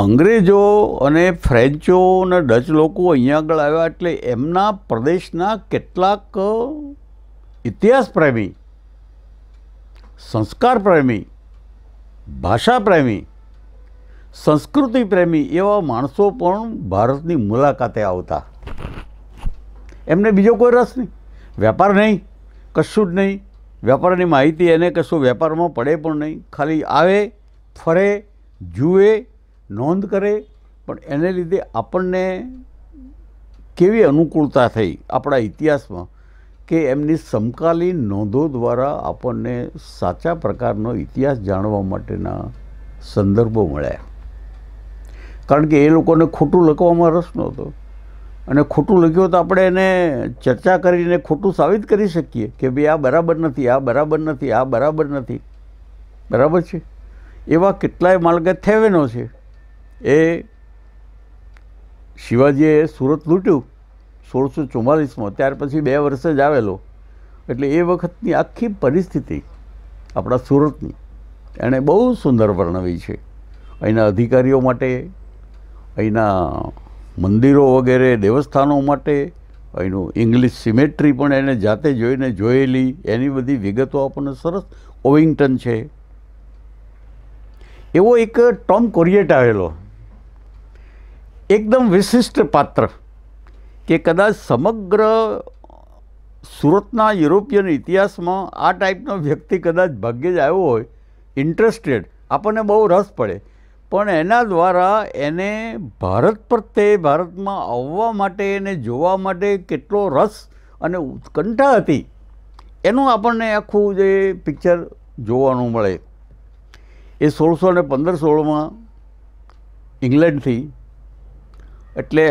અંગ્રેજો અને ફ્રેન્ચો અને ડચ લોકો અહીંયા આગળ આવ્યા એટલે એમના પ્રદેશના કેટલાક ઇતિહાસ પ્રેમી સંસ્કાર પ્રેમી ભાષા પ્રેમી સંસ્કૃતિ પ્રેમી એવા માણસો પણ ભારતની મુલાકાતે આવતા એમને બીજો કોઈ રસ નહીં વેપાર નહીં કશું જ નહીં વેપારની માહિતી એને કશું વેપારમાં પડે પણ નહીં ખાલી આવે ફરે જુએ નોંધ કરે પણ એને લીધે આપણને કેવી અનુકૂળતા થઈ આપણા ઇતિહાસમાં કે એમની સમકાલીન નોંધો દ્વારા આપણને સાચા પ્રકારનો ઇતિહાસ જાણવા માટેના સંદર્ભો મળ્યા કારણ કે એ લોકોને ખોટું લખવામાં રસ નહોતો અને ખોટું લખ્યું તો આપણે એને ચર્ચા કરીને ખોટું સાબિત કરી શકીએ કે ભાઈ આ બરાબર નથી આ બરાબર નથી આ બરાબર નથી બરાબર છે એવા કેટલાય માલગત થેવેનો છે એ શિવાજીએ સુરત લૂંટ્યું સોળસો ચુમ્માલીસમાં ત્યાર પછી બે વર્ષ જ આવેલો એટલે એ વખતની આખી પરિસ્થિતિ આપણા સુરતની એણે બહુ સુંદર વર્ણવી છે અહીંના અધિકારીઓ માટે અહીંના મંદિરો વગેરે દેવસ્થાનો માટે અહીંનું ઇંગ્લિશ સિમેટ્રી પણ એણે જાતે જોઈને જોયેલી એની બધી વિગતો આપણને સરસ ઓવિંગ્ટન છે એવો એક ટોમ કોરિએટ આવેલો એકદમ વિશિષ્ટ પાત્ર કે કદાચ સમગ્ર સુરતના યુરોપિયન ઇતિહાસમાં આ ટાઈપનો વ્યક્તિ કદાચ ભાગ્યે જ આવ્યો હોય ઇન્ટરેસ્ટેડ આપણને બહુ રસ પડે પણ એના દ્વારા એને ભારત પ્રત્યે ભારતમાં આવવા માટે એને જોવા માટે કેટલો રસ અને ઉત્કંઠા હતી એનું આપણને આખું જે પિક્ચર જોવાનું મળે એ સોળસો ને પંદર સોળમાં ઇંગ્લેન્ડથી એટલે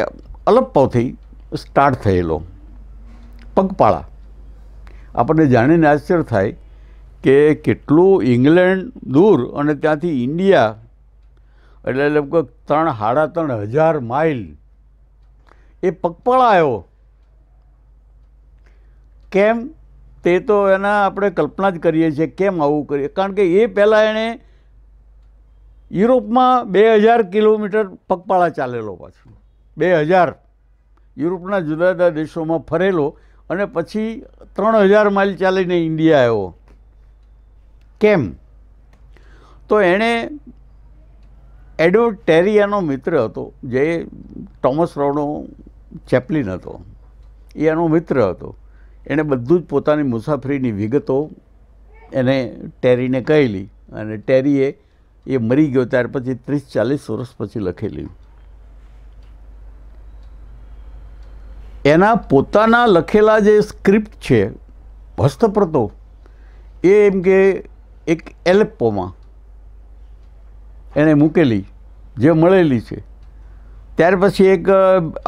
અલપપાવથી સ્ટાર્ટ થયેલો પગપાળા આપણને જાણીને આશ્ચર્ય થાય કે કેટલું ઇંગ્લેન્ડ દૂર અને ત્યાંથી ઇન્ડિયા એટલે લગભગ ત્રણ સાડા ત્રણ હજાર માઇલ એ પગપાળા આવ્યો કેમ તે તો એના આપણે કલ્પના જ કરીએ છીએ કેમ આવું કરીએ કારણ કે એ પહેલાં એણે યુરોપમાં બે હજાર કિલોમીટર પગપાળા ચાલેલો પાછું બે હજાર યુરોપના જુદા જુદા દેશોમાં ફરેલો અને પછી ત્રણ હજાર માઇલ ચાલીને ઇન્ડિયા આવ્યો કેમ તો એણે એડવર્ડ ટેરિયાનો મિત્ર હતો જે ટોમસ રોનો ચેપલિન હતો એ એનો મિત્ર હતો એણે બધું જ પોતાની મુસાફરીની વિગતો એને ટેરીને કહેલી અને ટેરીએ એ મરી ગયો ત્યાર પછી ત્રીસ ચાલીસ વર્ષ પછી લખેલી એના પોતાના લખેલા જે સ્ક્રિપ્ટ છે હસ્તપ્રતો એ એમ કે એક એલેપ્પોમાં એણે મૂકેલી જે મળેલી છે ત્યાર પછી એક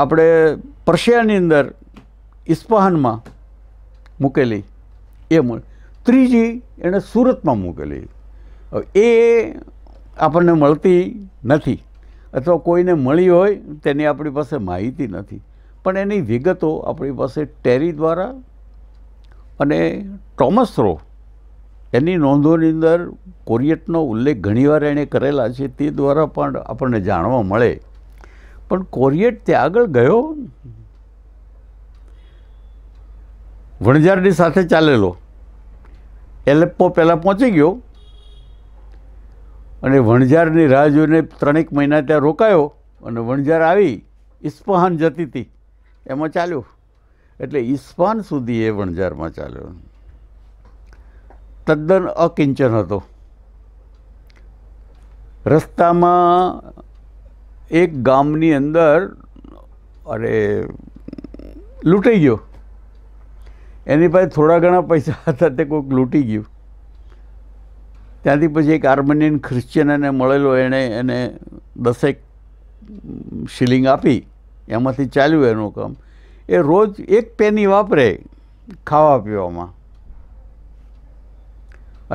આપણે પર્શિયાની અંદર ઇસ્પાહાનમાં મૂકેલી એ મળે ત્રીજી એણે સુરતમાં મૂકેલી એ આપણને મળતી નથી અથવા કોઈને મળી હોય તેની આપણી પાસે માહિતી નથી પણ એની વિગતો આપણી પાસે ટેરી દ્વારા અને ટોમસ રો એની નોંધોની અંદર કોરિયટનો ઉલ્લેખ ઘણીવાર એણે કરેલા છે તે દ્વારા પણ આપણને જાણવા મળે પણ કોરિયટ ત્યાં આગળ ગયો વણઝારની સાથે ચાલેલો એલેપ્પો પહેલાં પહોંચી ગયો અને વણઝારની રાહ જોઈને ત્રણેક મહિના ત્યાં રોકાયો અને વણઝાર આવી ઇસ્ફહાન જતી હતી એમાં ચાલ્યો એટલે ઈસ્પાન સુધી એ વણઝારમાં ચાલ્યો તદ્દન અકિંચન હતો રસ્તામાં એક ગામની અંદર અરે લૂંટાઈ ગયો એની પાસે થોડા ઘણા પૈસા હતા તે કોઈક લૂંટી ગયું ત્યાંથી પછી એક આર્મેનિયન ખ્રિશ્ચિયન એને મળેલો એણે એને દસેક શિલિંગ આપી એમાંથી ચાલ્યું એનું કામ એ રોજ એક પેની વાપરે ખાવા પીવામાં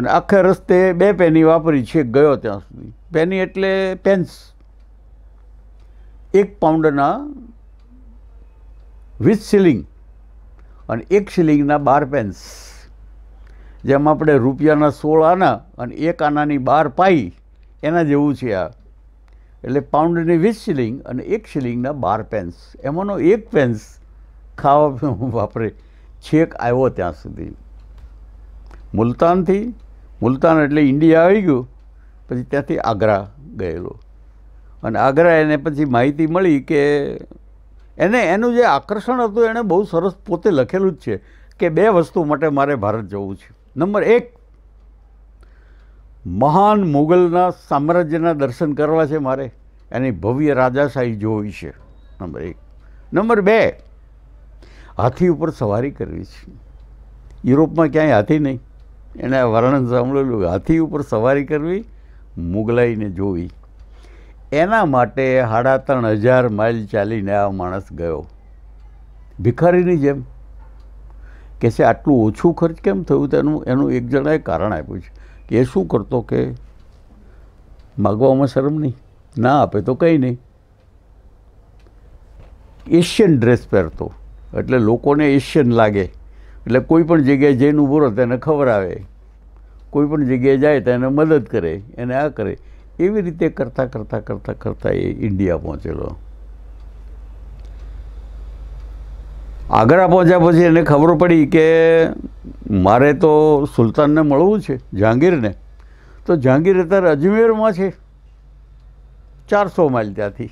અને આખે રસ્તે બે પેની વાપરી છે ગયો ત્યાં સુધી પેની એટલે પેન્સ એક પાઉન્ડના વીસ સિલિંગ અને એક સિલિંગના બાર પેન્સ જેમ આપણે રૂપિયાના સોળ આના અને એક આનાની બાર પાઈ એના જેવું છે આ એટલે પાઉન્ડની વીસ શિલિંગ અને એક શિલિંગના બાર પેન્સ એમાંનો એક પેન્સ ખાવા વાપરે છેક આવ્યો ત્યાં સુધી મુલતાનથી મુલતાન એટલે ઇન્ડિયા આવી ગયું પછી ત્યાંથી આગ્રા ગયેલો અને આગ્રા એને પછી માહિતી મળી કે એને એનું જે આકર્ષણ હતું એણે બહુ સરસ પોતે લખેલું જ છે કે બે વસ્તુ માટે મારે ભારત જવું છે નંબર એક મહાન મુગલના સામ્રાજ્યના દર્શન કરવા છે મારે એની ભવ્ય રાજાશાહી જોવી છે નંબર એક નંબર બે હાથી ઉપર સવારી કરવી છે યુરોપમાં ક્યાંય હાથી નહીં એને વર્ણન સાંભળેલું હાથી ઉપર સવારી કરવી મુગલાઈને જોવી એના માટે સાડા ત્રણ હજાર માઇલ ચાલીને આ માણસ ગયો ભિખારીની જેમ કે છે આટલું ઓછું ખર્ચ કેમ થયું તેનું એનું એક જણાએ કારણ આપ્યું છે એ શું કરતો કે માગવામાં શરમ નહીં ના આપે તો કંઈ નહીં એશિયન ડ્રેસ પહેરતો એટલે લોકોને એશિયન લાગે એટલે કોઈ પણ જગ્યાએ જઈને ઊભો રહે તેને ખબર આવે કોઈ પણ જગ્યાએ જાય તો એને મદદ કરે એને આ કરે એવી રીતે કરતાં કરતાં કરતાં કરતાં એ ઇન્ડિયા પહોંચેલો આગ્રા પહોંચ્યા પછી એને ખબર પડી કે મારે તો સુલતાનને મળવું છે જહાંગીરને તો જહાંગીર અત્યારે અજમેરમાં છે ચારસો માઇલ ત્યાંથી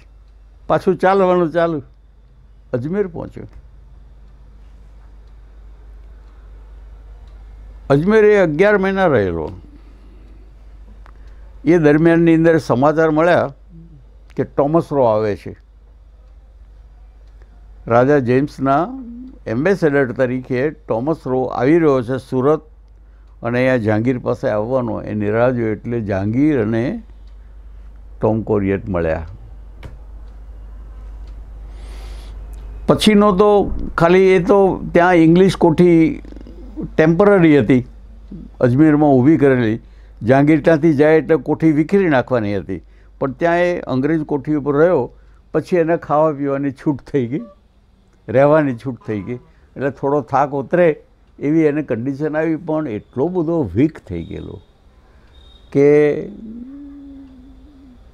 પાછું ચાલવાનું ચાલુ અજમેર પહોંચ્યો અજમેર એ અગિયાર મહિના રહેલો એ દરમિયાનની અંદર સમાચાર મળ્યા કે ટોમસ રો આવે છે રાજા જેમ્સના એમ્બેસેડર તરીકે ટોમસ રો આવી રહ્યો છે સુરત અને અહીંયા જહાંગીર પાસે આવવાનો એ નિરાજો એટલે જહાંગીર અને ટોમ કોરિયટ મળ્યા પછીનો તો ખાલી એ તો ત્યાં ઇંગ્લિશ કોઠી ટેમ્પરરી હતી અજમેરમાં ઊભી કરેલી જહાંગીર ત્યાંથી જાય એટલે કોઠી વિખેરી નાખવાની હતી પણ ત્યાં એ અંગ્રેજ કોઠી ઉપર રહ્યો પછી એને ખાવા પીવાની છૂટ થઈ ગઈ રહેવાની છૂટ થઈ ગઈ એટલે થોડો થાક ઉતરે એવી એને કન્ડિશન આવી પણ એટલો બધો વીક થઈ ગયેલો કે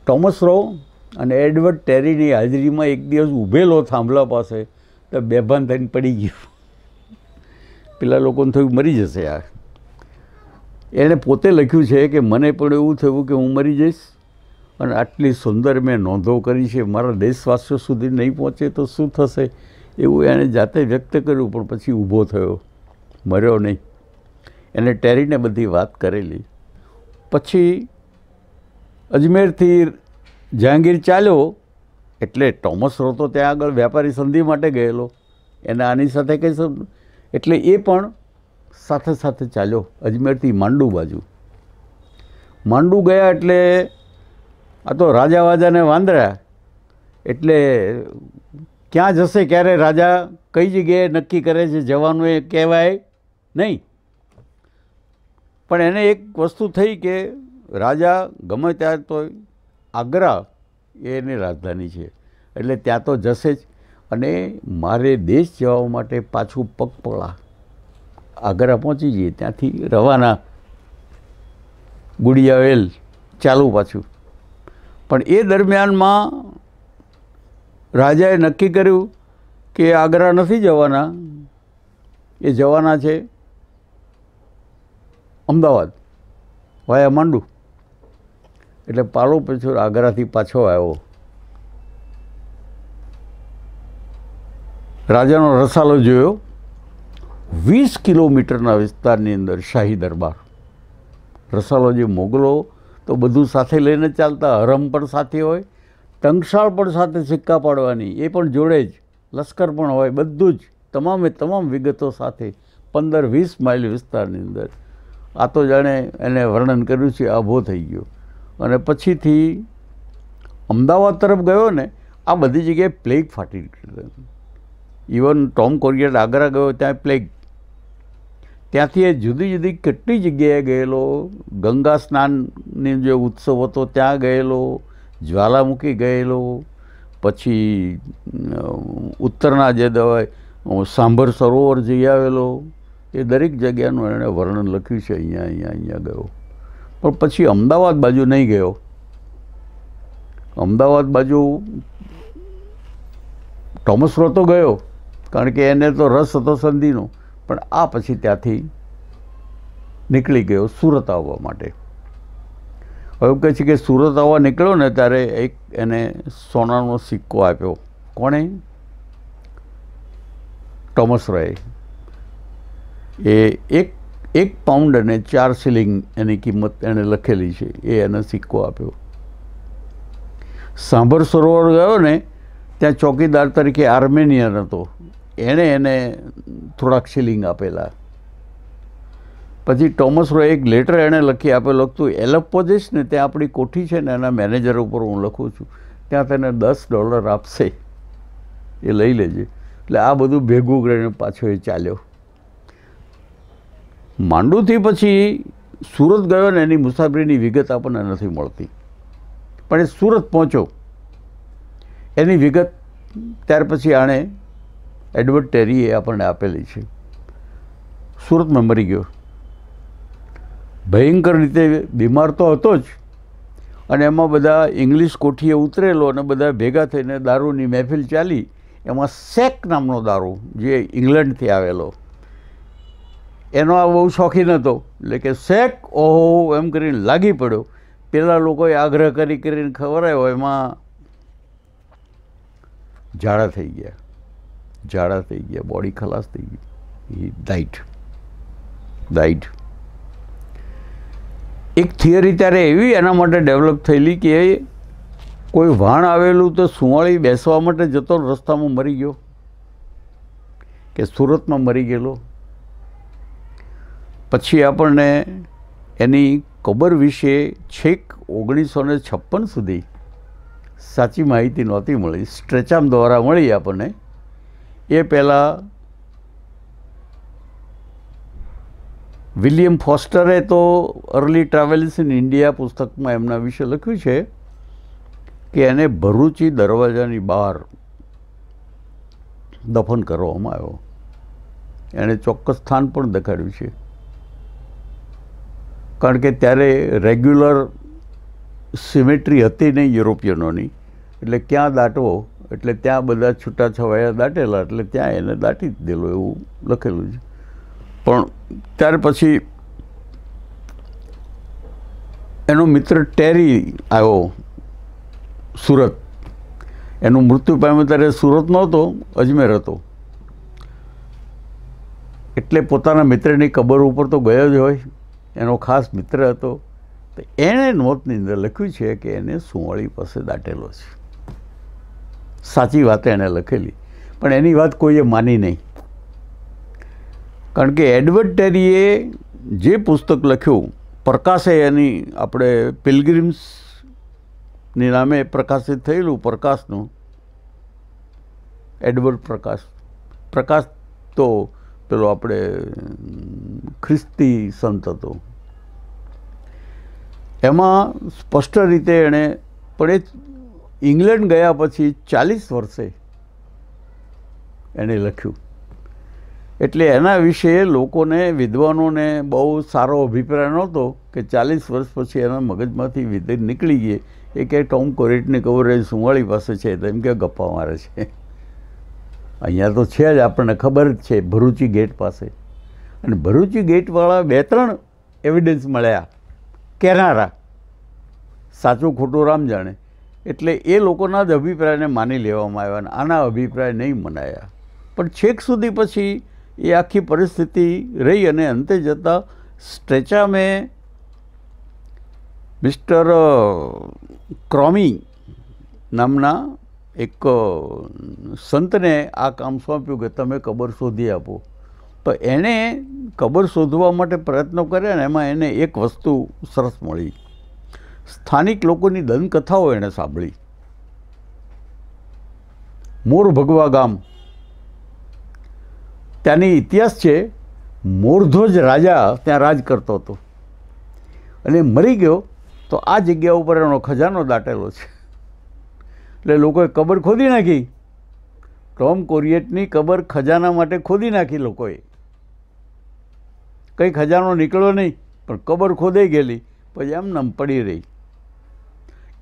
ટોમસ રો અને એડવર્ડ ટેરીની હાજરીમાં એક દિવસ ઊભેલો થાંભલા પાસે તો બેભાન થઈને પડી ગયો પેલા લોકોને થયું મરી જશે આ એણે પોતે લખ્યું છે કે મને પણ એવું થયું કે હું મરી જઈશ અને આટલી સુંદર મેં નોંધો કરી છે મારા દેશવાસીઓ સુધી નહીં પહોંચે તો શું થશે એવું એણે જાતે વ્યક્ત કર્યું પણ પછી ઊભો થયો મર્યો નહીં એને ટેરીને બધી વાત કરેલી પછી અજમેરથી જહાંગીર ચાલ્યો એટલે ટોમસ રો તો ત્યાં આગળ વ્યાપારી સંધિ માટે ગયેલો એને આની સાથે કંઈ એટલે એ પણ સાથે સાથે ચાલ્યો અજમેરથી માંડુ બાજુ માંડુ ગયા એટલે આ તો રાજા વાજાને વાંદરા એટલે ક્યાં જશે ક્યારે રાજા કઈ જગ્યાએ નક્કી કરે છે જવાનું એ કહેવાય નહીં પણ એને એક વસ્તુ થઈ કે રાજા ગમે ત્યાં તો આગ્રા એ એની રાજધાની છે એટલે ત્યાં તો જશે જ અને મારે દેશ જવા માટે પાછું પગપળા આગ્રા પહોંચી જઈએ ત્યાંથી રવાના ગુડિયા વેલ ચાલુ પાછું પણ એ દરમિયાનમાં રાજાએ નક્કી કર્યું કે આગ્રા નથી જવાના એ જવાના છે અમદાવાદ વાયા માંડુ એટલે પાલો પછોર આગ્રાથી પાછો આવ્યો રાજાનો રસાલો જોયો વીસ કિલોમીટરના વિસ્તારની અંદર શાહી દરબાર રસાલો જે મોગલો તો બધું સાથે લઈને ચાલતા હરમ પણ સાથે હોય ટંકશાળ પણ સાથે સિક્કા પાડવાની એ પણ જોડે જ લશ્કર પણ હોય બધું જ તમામે તમામ વિગતો સાથે પંદર વીસ માઇલ વિસ્તારની અંદર આ તો જાણે એને વર્ણન કર્યું છે આભો થઈ ગયો અને પછીથી અમદાવાદ તરફ ગયો ને આ બધી જગ્યાએ પ્લેગ ફાટી નીકળી ઇવન ટોમ કોરિયર આગ્રા ગયો ત્યાં પ્લેગ ત્યાંથી એ જુદી જુદી કેટલી જગ્યાએ ગયેલો ગંગા સ્નાનની જે ઉત્સવ હતો ત્યાં ગયેલો જ્વાલામુખી ગયેલો પછી ઉત્તરના જે દવાય સાંભર સરોવર જઈ આવેલો એ દરેક જગ્યાનું એણે વર્ણન લખ્યું છે અહીંયા અહીંયા અહીંયા ગયો પણ પછી અમદાવાદ બાજુ નહીં ગયો અમદાવાદ બાજુ થોમસ રો તો ગયો કારણ કે એને તો રસ હતો સંધિનો પણ આ પછી ત્યાંથી નીકળી ગયો સુરત આવવા માટે હવે કહે છે કે સુરત આવવા નીકળ્યો ને ત્યારે એક એને સોનાનો સિક્કો આપ્યો કોણે ટોમસ રોય એ એક એક પાઉન્ડ અને ચાર સિલિંગ એની કિંમત એણે લખેલી છે એ એને સિક્કો આપ્યો સાંભર સરોવર ગયો ને ત્યાં ચોકીદાર તરીકે આર્મેનિયન હતો એણે એને થોડાક સિલિંગ આપેલા પછી ટોમસ રોય એક લેટર એણે લખી આપેલો હતું એલપોજિસ ને ત્યાં આપણી કોઠી છે ને એના મેનેજર ઉપર હું લખું છું ત્યાં તેને દસ ડોલર આપશે એ લઈ લેજે એટલે આ બધું ભેગું કરીને પાછો એ ચાલ્યો માંડુથી પછી સુરત ગયો ને એની મુસાફરીની વિગત આપણને નથી મળતી પણ એ સુરત પહોંચ્યો એની વિગત ત્યાર પછી આણે એડવર્ડ ટેરીએ આપણને આપેલી છે સુરતમાં મરી ગયો ભયંકર રીતે બીમાર તો હતો જ અને એમાં બધા ઇંગ્લિશ કોઠીએ ઉતરેલો અને બધા ભેગા થઈને દારૂની મહેફિલ ચાલી એમાં સેક નામનો દારૂ જે ઇંગ્લેન્ડથી આવેલો એનો આ બહુ શોખીન હતો એટલે કે સેક ઓહો એમ કરીને લાગી પડ્યો પેલા લોકોએ આગ્રહ કરી કરીને ખબર આવ્યો એમાં ઝાડા થઈ ગયા ઝાડા થઈ ગયા બોડી ખલાસ થઈ ગઈ ડાઇટ ડાઇટ એક થિયરી ત્યારે એવી એના માટે ડેવલપ થયેલી કે કોઈ વાણ આવેલું તો સુવાળી બેસવા માટે જતો રસ્તામાં મરી ગયો કે સુરતમાં મરી ગયેલો પછી આપણને એની કબર વિશે છેક ઓગણીસો ને છપ્પન સુધી સાચી માહિતી નહોતી મળી સ્ટ્રેચામ દ્વારા મળી આપણને એ પહેલાં વિલિયમ ફોસ્ટરે તો અર્લી ટ્રાવેલ્સ ઇન ઇન્ડિયા પુસ્તકમાં એમના વિશે લખ્યું છે કે એને ભરૂચી દરવાજાની બહાર દફન કરવામાં આવ્યો એણે ચોક્કસ સ્થાન પણ દેખાડ્યું છે કારણ કે ત્યારે રેગ્યુલર સિમેટ્રી હતી નહીં યુરોપિયનોની એટલે ક્યાં દાટવો એટલે ત્યાં બધા છૂટાછવાયા દાટેલા એટલે ત્યાં એને દાટી જ દેલો એવું લખેલું છે પણ ત્યાર પછી એનો મિત્ર ટેરી આવ્યો સુરત એનું મૃત્યુ પામ્યું ત્યારે સુરત નહોતો અજમેર હતો એટલે પોતાના મિત્રની કબર ઉપર તો ગયો જ હોય એનો ખાસ મિત્ર હતો તો એણે નોટની અંદર લખ્યું છે કે એને સુવાળી પાસે દાટેલો છે સાચી વાત એણે લખેલી પણ એની વાત કોઈએ માની નહીં કારણ કે એડવર્ડ ટેરીએ જે પુસ્તક લખ્યું પ્રકાશે એની આપણે પિલગ્રીમ્સની નામે પ્રકાશિત થયેલું પ્રકાશનું એડવર્ડ પ્રકાશ પ્રકાશ તો પેલો આપણે ખ્રિસ્તી સંત હતો એમાં સ્પષ્ટ રીતે એણે પણ એ ઇંગ્લેન્ડ ગયા પછી ચાલીસ વર્ષે એણે લખ્યું એટલે એના વિશે લોકોને વિદ્વાનોને બહુ સારો અભિપ્રાય નહોતો કે ચાલીસ વર્ષ પછી એના મગજમાંથી વિધેય નીકળી ગઈ એ કે ટોમ કોરેટની કવરેજ સુંવાળી પાસે છે તેમ કે ગપ્પા મારે છે અહીંયા તો છે જ આપણને ખબર જ છે ભરૂચી ગેટ પાસે અને ભરૂચી ગેટવાળા બે ત્રણ એવિડન્સ મળ્યા કેનારા સાચું ખોટું રામ જાણે એટલે એ લોકોના જ અભિપ્રાયને માની લેવામાં આવ્યા અને આના અભિપ્રાય નહીં મનાયા પણ છેક સુધી પછી એ આખી પરિસ્થિતિ રહી અને અંતે જતાં સ્ટ્રેચામે મિસ્ટર ક્રોમી નામના એક સંતને આ કામ સોંપ્યું કે તમે કબર શોધી આપો તો એણે કબર શોધવા માટે પ્રયત્નો કર્યા ને એમાં એને એક વસ્તુ સરસ મળી સ્થાનિક લોકોની દંતકથાઓ એણે સાંભળી મોર ભગવા ગામ ત્યાંની ઇતિહાસ છે મૂળધો જ રાજા ત્યાં રાજ કરતો હતો અને મરી ગયો તો આ જગ્યા ઉપર એનો ખજાનો દાટેલો છે એટલે લોકોએ કબર ખોદી નાખી ટોમ કોરિયેટની કબર ખજાના માટે ખોદી નાખી લોકોએ કંઈ ખજાનો નીકળ્યો નહીં પણ કબર ખોદાઈ ગયેલી પછી એમ નમ પડી રહી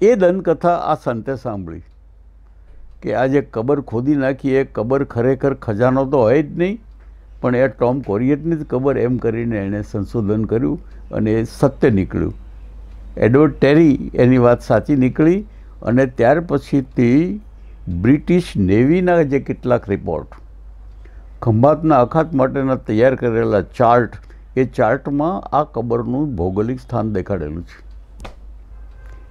એ દંતકથા આ સંતે સાંભળી કે આજે કબર ખોદી નાખી એ કબર ખરેખર ખજાનો તો હોય જ નહીં પણ એ ટોમ કોરિયટની જ કબર એમ કરીને એણે સંશોધન કર્યું અને એ સત્ય નીકળ્યું એડવર્ડ ટેરી એની વાત સાચી નીકળી અને ત્યાર પછીથી બ્રિટિશ નેવીના જે કેટલાક રિપોર્ટ ખંભાતના અખાત માટેના તૈયાર કરેલા ચાર્ટ એ ચાર્ટમાં આ કબરનું ભૌગોલિક સ્થાન દેખાડેલું છે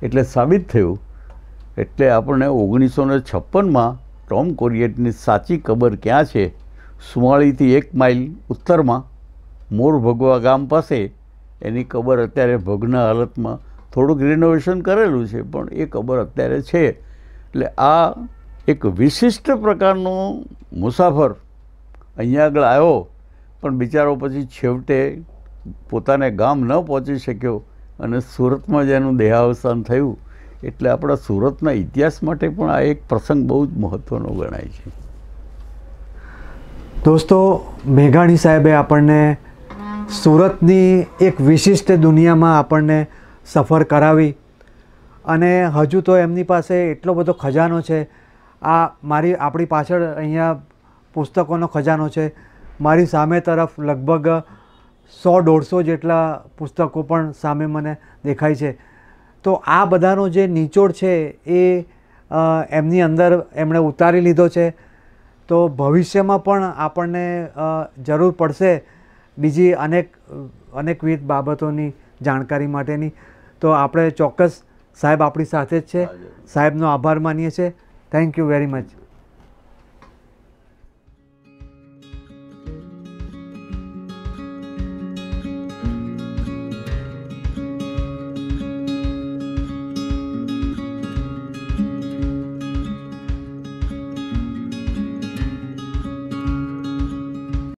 એટલે સાબિત થયું એટલે આપણને ઓગણીસો ને છપ્પનમાં ટોમ કોરિયટની સાચી કબર ક્યાં છે સુમાળીથી એક માઇલ ઉત્તરમાં મોર ભગવા ગામ પાસે એની કબર અત્યારે ભગના હાલતમાં થોડુંક રિનોવેશન કરેલું છે પણ એ કબર અત્યારે છે એટલે આ એક વિશિષ્ટ પ્રકારનો મુસાફર અહીંયા આગળ આવ્યો પણ બિચારો પછી છેવટે પોતાને ગામ ન પહોંચી શક્યો અને સુરતમાં જ એનું દેહાવસાન થયું એટલે આપણા સુરતના ઇતિહાસ માટે પણ આ એક પ્રસંગ બહુ જ મહત્ત્વનો ગણાય છે દોસ્તો મેઘાણી સાહેબે આપણને સુરતની એક વિશિષ્ટ દુનિયામાં આપણને સફર કરાવી અને હજુ તો એમની પાસે એટલો બધો ખજાનો છે આ મારી આપણી પાછળ અહીંયા પુસ્તકોનો ખજાનો છે મારી સામે તરફ લગભગ સો દોઢસો જેટલા પુસ્તકો પણ સામે મને દેખાય છે તો આ બધાનો જે નીચોડ છે એ એમની અંદર એમણે ઉતારી લીધો છે તો ભવિષ્યમાં પણ આપણને જરૂર પડશે બીજી અનેક અનેકવિધ બાબતોની જાણકારી માટેની તો આપણે ચોક્કસ સાહેબ આપણી સાથે જ છે સાહેબનો આભાર માનીએ છીએ થેન્ક યુ વેરી મચ